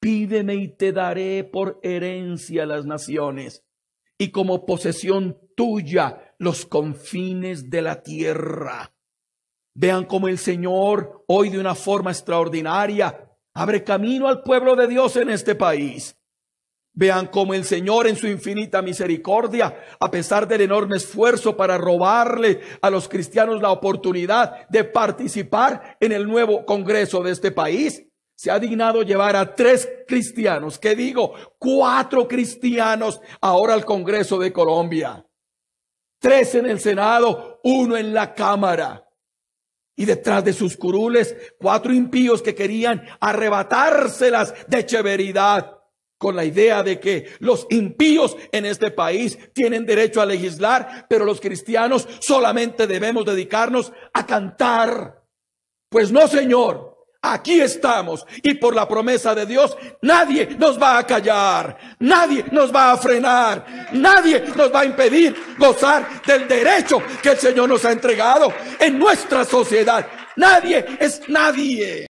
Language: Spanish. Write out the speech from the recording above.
Pídeme y te daré por herencia las naciones y como posesión tuya los confines de la tierra. Vean cómo el Señor hoy de una forma extraordinaria abre camino al pueblo de Dios en este país. Vean cómo el Señor en su infinita misericordia, a pesar del enorme esfuerzo para robarle a los cristianos la oportunidad de participar en el nuevo Congreso de este país, se ha dignado llevar a tres cristianos, que digo, cuatro cristianos ahora al Congreso de Colombia. Tres en el Senado, uno en la Cámara. Y detrás de sus curules, cuatro impíos que querían arrebatárselas de cheveridad con la idea de que los impíos en este país tienen derecho a legislar, pero los cristianos solamente debemos dedicarnos a cantar. Pues no, Señor, Aquí estamos y por la promesa de Dios nadie nos va a callar, nadie nos va a frenar, nadie nos va a impedir gozar del derecho que el Señor nos ha entregado en nuestra sociedad. Nadie es nadie.